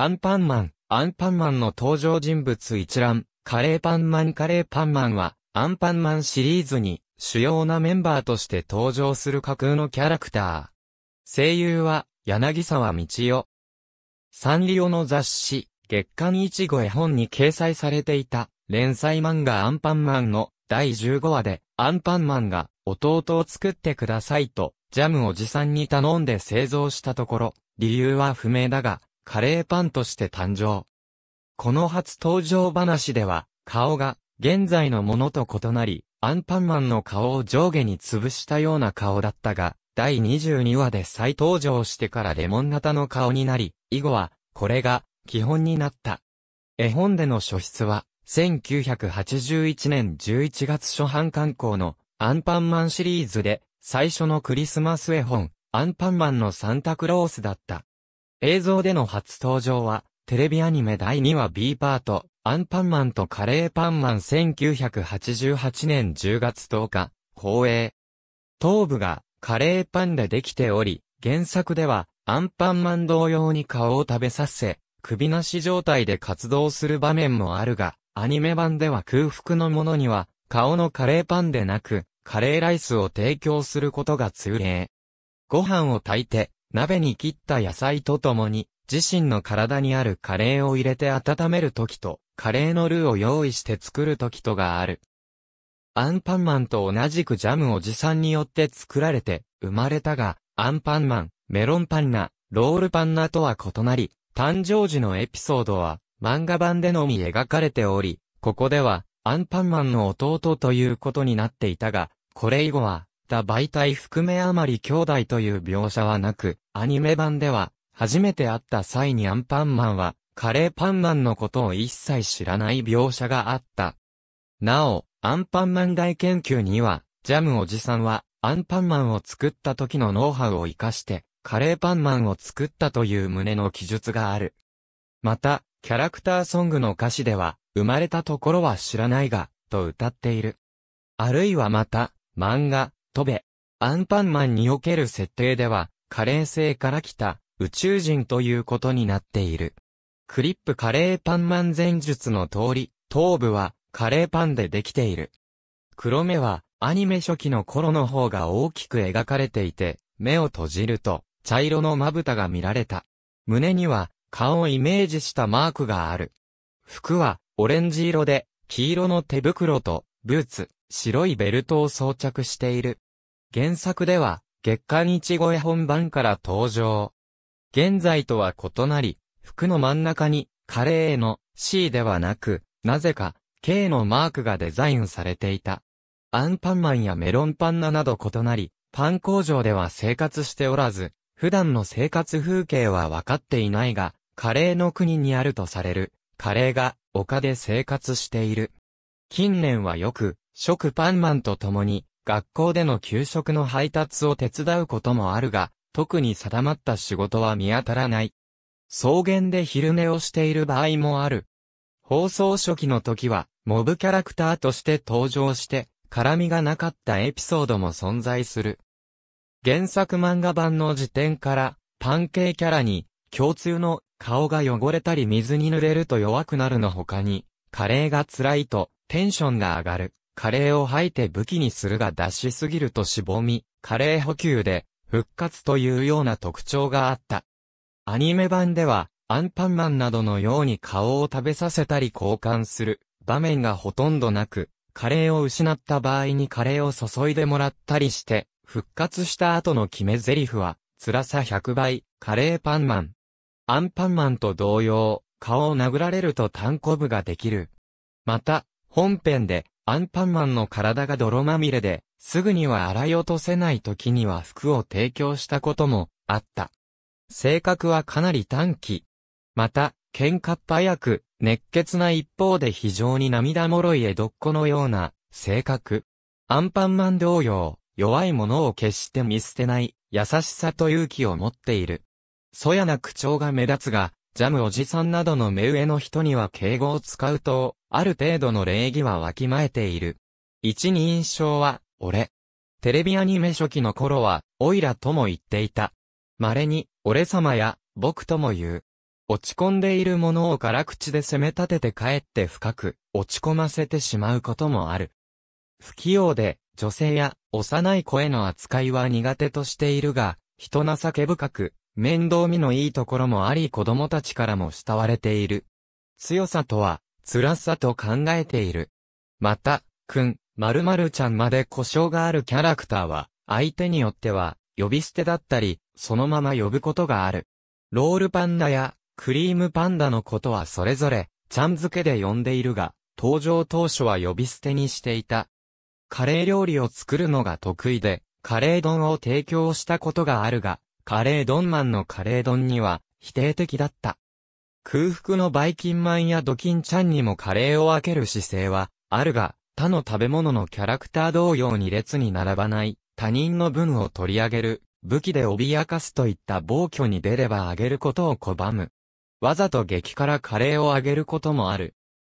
アンパンマン、アンパンマンの登場人物一覧、カレーパンマンカレーパンマンは、アンパンマンシリーズに、主要なメンバーとして登場する架空のキャラクター。声優は、柳沢道夫。サンリオの雑誌、月刊一号絵本に掲載されていた、連載漫画アンパンマンの、第15話で、アンパンマンが、弟を作ってくださいと、ジャムおじさんに頼んで製造したところ、理由は不明だが、カレーパンとして誕生。この初登場話では、顔が現在のものと異なり、アンパンマンの顔を上下に潰したような顔だったが、第22話で再登場してからレモン型の顔になり、以後は、これが、基本になった。絵本での初出は、1981年11月初版刊行の、アンパンマンシリーズで、最初のクリスマス絵本、アンパンマンのサンタクロースだった。映像での初登場は、テレビアニメ第2話 B パート、アンパンマンとカレーパンマン1988年10月10日、放映。頭部がカレーパンでできており、原作ではアンパンマン同様に顔を食べさせ、首なし状態で活動する場面もあるが、アニメ版では空腹のものには、顔のカレーパンでなく、カレーライスを提供することが通例。ご飯を炊いて、鍋に切った野菜とともに、自身の体にあるカレーを入れて温めるときと、カレーのルーを用意して作るときとがある。アンパンマンと同じくジャムおじさんによって作られて生まれたが、アンパンマン、メロンパンナ、ロールパンナとは異なり、誕生時のエピソードは漫画版でのみ描かれており、ここではアンパンマンの弟ということになっていたが、これ以後はった媒体含めあまり兄弟という描写はなく、アニメ版では、初めて会った際にアンパンマンは、カレーパンマンのことを一切知らない描写があった。なお、アンパンマン大研究には、ジャムおじさんは、アンパンマンを作った時のノウハウを活かして、カレーパンマンを作ったという旨の記述がある。また、キャラクターソングの歌詞では、生まれたところは知らないが、と歌っている。あるいはまた、漫画、飛べ。アンパンマンにおける設定では、カレー星から来た宇宙人ということになっている。クリップカレーパンマン前述の通り、頭部はカレーパンでできている。黒目はアニメ初期の頃の方が大きく描かれていて、目を閉じると茶色のまぶたが見られた。胸には顔をイメージしたマークがある。服はオレンジ色で黄色の手袋とブーツ、白いベルトを装着している。原作では、月刊一語絵本版から登場。現在とは異なり、服の真ん中に、カレーの C ではなく、なぜか、K のマークがデザインされていた。アンパンマンやメロンパンナなど異なり、パン工場では生活しておらず、普段の生活風景は分かっていないが、カレーの国にあるとされる、カレーが丘で生活している。近年はよく、食パンマンと共に、学校での給食の配達を手伝うこともあるが、特に定まった仕事は見当たらない。草原で昼寝をしている場合もある。放送初期の時は、モブキャラクターとして登場して、絡みがなかったエピソードも存在する。原作漫画版の時点から、パンケーキャラに、共通の顔が汚れたり水に濡れると弱くなるの他に、カレーが辛いとテンションが上がる。カレーを吐いて武器にするが出しすぎるとしぼみ、カレー補給で復活というような特徴があった。アニメ版では、アンパンマンなどのように顔を食べさせたり交換する場面がほとんどなく、カレーを失った場合にカレーを注いでもらったりして、復活した後の決め台詞は、辛さ100倍、カレーパンマン。アンパンマンと同様、顔を殴られると単コブができる。また、本編で、アンパンマンの体が泥まみれで、すぐには洗い落とせない時には服を提供したこともあった。性格はかなり短期。また、喧嘩っ早く、熱血な一方で非常に涙もろい江戸っ子のような性格。アンパンマン同様、弱いものを決して見捨てない、優しさと勇気を持っている。そやな口調が目立つが、ジャムおじさんなどの目上の人には敬語を使うと、ある程度の礼儀はわきまえている。一人称は、俺。テレビアニメ初期の頃は、オイラとも言っていた。稀に、俺様や、僕とも言う。落ち込んでいるものを辛口で責め立てて帰って深く、落ち込ませてしまうこともある。不器用で、女性や、幼い声の扱いは苦手としているが、人情け深く、面倒見のいいところもあり子供たちからも慕われている。強さとは、辛さと考えている。また、くん、〇〇ちゃんまで故障があるキャラクターは、相手によっては、呼び捨てだったり、そのまま呼ぶことがある。ロールパンダや、クリームパンダのことはそれぞれ、ちゃん付けで呼んでいるが、登場当初は呼び捨てにしていた。カレー料理を作るのが得意で、カレー丼を提供したことがあるが、カレー丼マンのカレー丼には否定的だった。空腹のバイキンマンやドキンちゃんにもカレーを分ける姿勢は、あるが、他の食べ物のキャラクター同様に列に並ばない、他人の分を取り上げる、武器で脅かすといった暴挙に出ればあげることを拒む。わざと激辛カレーをあげることもある。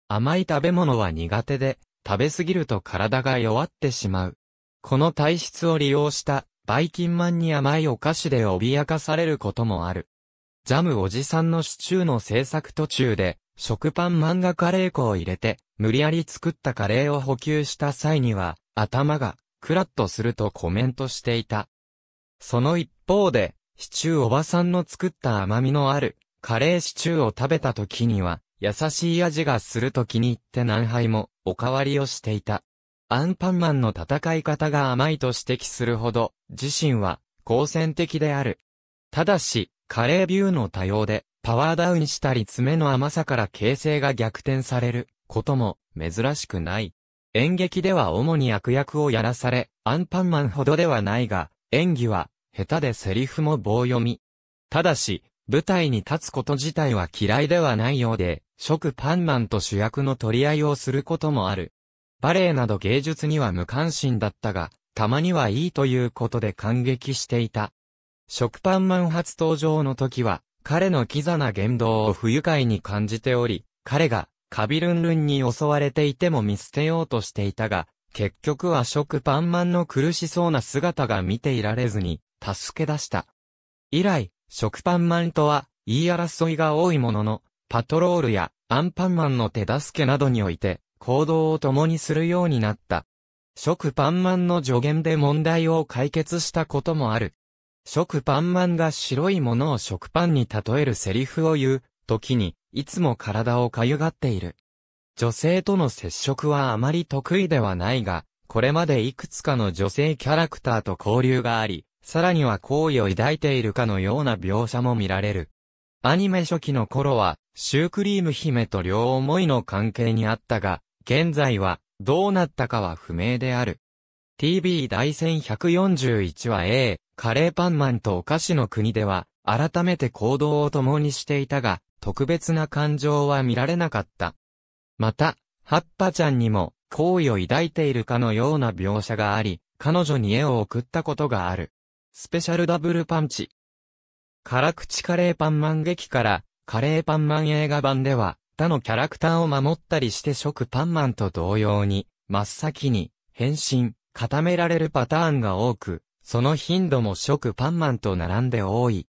甘い食べ物は苦手で、食べすぎると体が弱ってしまう。この体質を利用した、バイキンマンに甘いお菓子で脅かされることもある。ジャムおじさんのシチューの制作途中で、食パン漫画カレー粉を入れて、無理やり作ったカレーを補給した際には、頭が、クラッとするとコメントしていた。その一方で、シチューおばさんの作った甘みのある、カレーシチューを食べた時には、優しい味がすると気に入って何杯も、おかわりをしていた。アンパンマンの戦い方が甘いと指摘するほど、自身は、好戦的である。ただし、カレービューの多様で、パワーダウンしたり爪の甘さから形勢が逆転されることも珍しくない。演劇では主に悪役をやらされ、アンパンマンほどではないが、演技は下手でセリフも棒読み。ただし、舞台に立つこと自体は嫌いではないようで、食パンマンと主役の取り合いをすることもある。バレエなど芸術には無関心だったが、たまにはいいということで感激していた。食パンマン初登場の時は、彼のキザな言動を不愉快に感じており、彼が、カビルンルンに襲われていても見捨てようとしていたが、結局は食パンマンの苦しそうな姿が見ていられずに、助け出した。以来、食パンマンとは、言い争いが多いものの、パトロールやアンパンマンの手助けなどにおいて、行動を共にするようになった。食パンマンの助言で問題を解決したこともある。食パンマンが白いものを食パンに例えるセリフを言う、時に、いつも体をかゆがっている。女性との接触はあまり得意ではないが、これまでいくつかの女性キャラクターと交流があり、さらには好意を抱いているかのような描写も見られる。アニメ初期の頃は、シュークリーム姫と両思いの関係にあったが、現在は、どうなったかは不明である。TV 大戦1 4 1話 A、カレーパンマンとお菓子の国では、改めて行動を共にしていたが、特別な感情は見られなかった。また、ハッパちゃんにも、好意を抱いているかのような描写があり、彼女に絵を送ったことがある。スペシャルダブルパンチ。辛口カレーパンマン劇から、カレーパンマン映画版では、他のキャラクターを守ったりして食パンマンと同様に、真っ先に、変身、固められるパターンが多く、その頻度も食パンマンと並んで多い。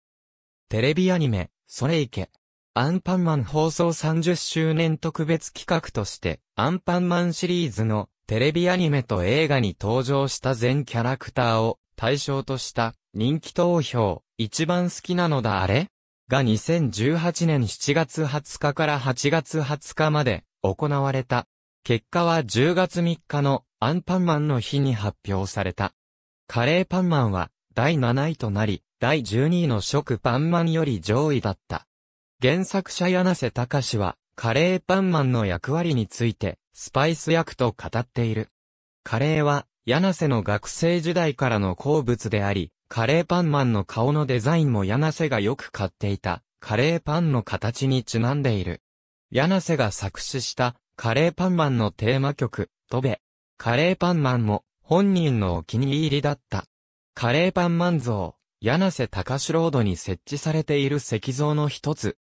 テレビアニメ、それいけ。アンパンマン放送30周年特別企画として、アンパンマンシリーズのテレビアニメと映画に登場した全キャラクターを対象とした人気投票、一番好きなのだあれが2018年7月20日から8月20日まで行われた。結果は10月3日のアンパンマンの日に発表された。カレーパンマンは第7位となり、第12位の食パンマンより上位だった。原作者柳瀬隆は、カレーパンマンの役割について、スパイス役と語っている。カレーは、柳瀬の学生時代からの好物であり、カレーパンマンの顔のデザインも柳瀬がよく買っていた、カレーパンの形にちなんでいる。柳瀬が作詞した、カレーパンマンのテーマ曲、飛べ。カレーパンマンも、本人のお気に入りだった。カレーパンマン像、柳瀬隆ロードに設置されている石像の一つ。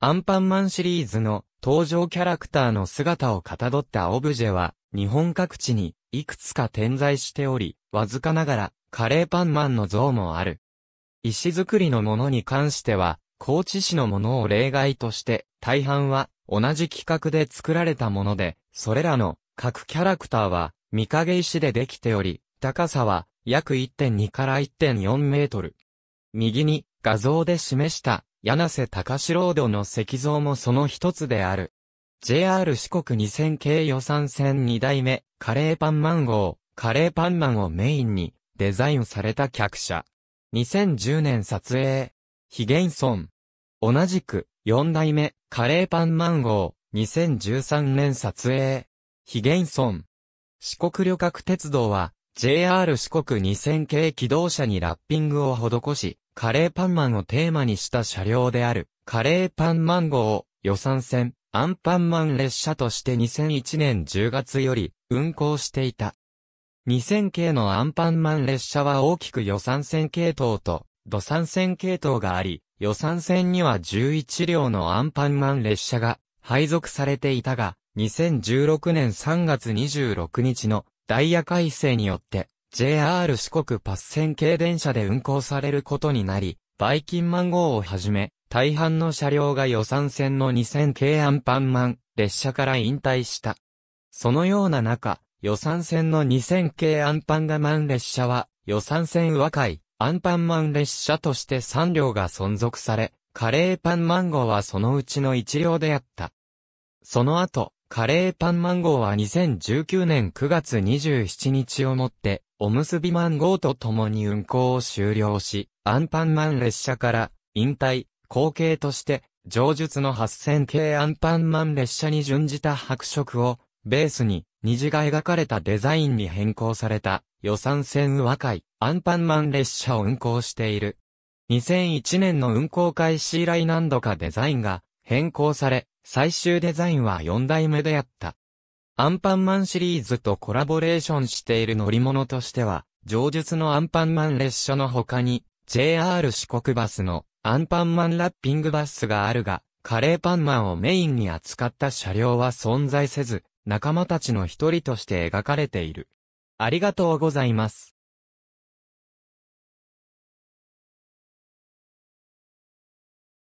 アンパンマンシリーズの登場キャラクターの姿をかたどったオブジェは、日本各地にいくつか点在しており、わずかながらカレーパンマンの像もある。石造りのものに関しては、高知市のものを例外として、大半は同じ規格で作られたもので、それらの各キャラクターは三影石でできており、高さは約1.2から1.4メートル。右に画像で示した柳瀬隆史ロの石像もその一つである。JR 四国2000系予算線2代目、カレーパンマン号、カレーパンマンをメインにデザインされた客車。2010年撮影、ヒゲンソン。同じく、4代目、カレーパンマン号、2013年撮影、ヒゲンソン。四国旅客鉄道は、JR 四国2000系機動車にラッピングを施し、カレーパンマンをテーマにした車両である、カレーパンマン号を予算線、アンパンマン列車として2001年10月より運行していた。2000系のアンパンマン列車は大きく予算線系統と土産線系統があり、予算線には11両のアンパンマン列車が配属されていたが、2016年3月26日のダイヤ改正によって JR 四国パス線系電車で運行されることになり、バイキンマン号をはじめ、大半の車両が予算線の2000系アンパンマン列車から引退した。そのような中、予算線の2000系アンパンガマン列車は、予算線和解、アンパンマン列車として3両が存続され、カレーパンマン号はそのうちの1両であった。その後、カレーパンマンゴーは2019年9月27日をもって、おむすびマンゴーと共に運行を終了し、アンパンマン列車から引退、後継として、上述の8000系アンパンマン列車に準じた白色を、ベースに、虹が描かれたデザインに変更された、予算線和解、アンパンマン列車を運行している。2001年の運行開始以来何度かデザインが変更され、最終デザインは4代目であった。アンパンマンシリーズとコラボレーションしている乗り物としては、上述のアンパンマン列車の他に、JR 四国バスのアンパンマンラッピングバスがあるが、カレーパンマンをメインに扱った車両は存在せず、仲間たちの一人として描かれている。ありがとうございます。